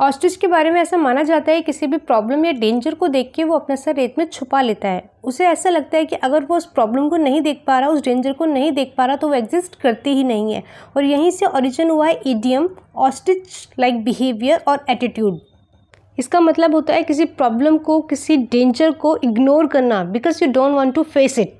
ostrich के बारे में ऐसा माना जाता है किसी भी प्रॉब्लम या डेंजर को देख के वो अपना सर रेत में छुपा लेता है उसे ऐसा लगता है कि अगर वो उस प्रॉब्लम को नहीं देख पा रहा उस डेंजर को नहीं देख पा रहा तो वो एग्जिस्ट करती ही नहीं है और यहीं से ऑरिजिन हुआ है ईडियम ऑस्ट्रिच लाइक बिहेवियर और एटीट्यूड इसका मतलब होता है किसी प्रॉब्लम को किसी डेंजर को इग्नोर करना because you don't want to face it